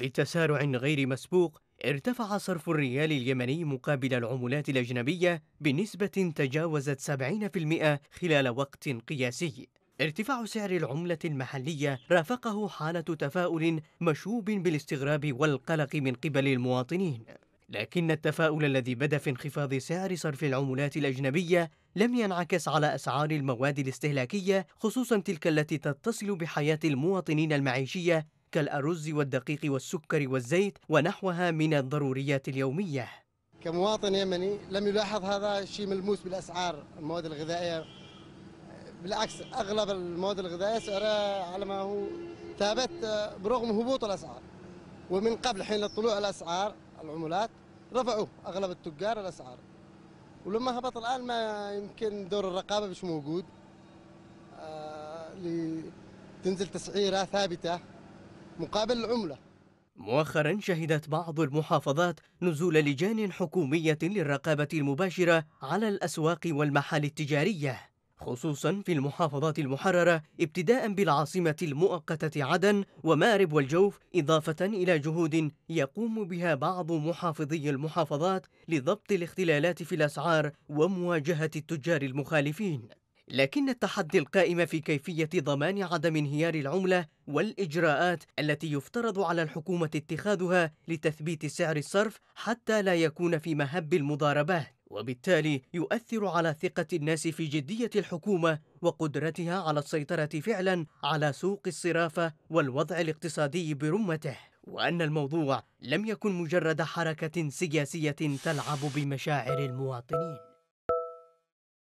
بتسارع غير مسبوق ارتفع صرف الريال اليمني مقابل العملات الأجنبية بنسبة تجاوزت 70% خلال وقت قياسي ارتفاع سعر العملة المحلية رافقه حالة تفاؤل مشوب بالاستغراب والقلق من قبل المواطنين لكن التفاؤل الذي بدا في انخفاض سعر صرف العملات الأجنبية لم ينعكس على أسعار المواد الاستهلاكية خصوصا تلك التي تتصل بحياة المواطنين المعيشية كالأرز والدقيق والسكر والزيت ونحوها من الضروريات اليومية كمواطن يمني لم يلاحظ هذا الشيء ملموس بالأسعار المواد الغذائية بالعكس أغلب المواد الغذائية سعرها على ما هو ثابت آه، برغم هبوط الأسعار ومن قبل حين طلوع الأسعار العملات رفعوا أغلب التجار الأسعار ولما هبط الآن ما يمكن دور الرقابة مش موجود آه، لتنزل تسعيرة ثابتة مقابل العملة مؤخرا شهدت بعض المحافظات نزول لجان حكومية للرقابة المباشرة على الأسواق والمحال التجارية خصوصا في المحافظات المحررة ابتداء بالعاصمة المؤقتة عدن ومارب والجوف إضافة إلى جهود يقوم بها بعض محافظي المحافظات لضبط الاختلالات في الأسعار ومواجهة التجار المخالفين لكن التحدي القائم في كيفية ضمان عدم انهيار العملة والإجراءات التي يفترض على الحكومة اتخاذها لتثبيت سعر الصرف حتى لا يكون في مهب المضاربات وبالتالي يؤثر على ثقة الناس في جدية الحكومة وقدرتها على السيطرة فعلا على سوق الصرافة والوضع الاقتصادي برمته وأن الموضوع لم يكن مجرد حركة سياسية تلعب بمشاعر المواطنين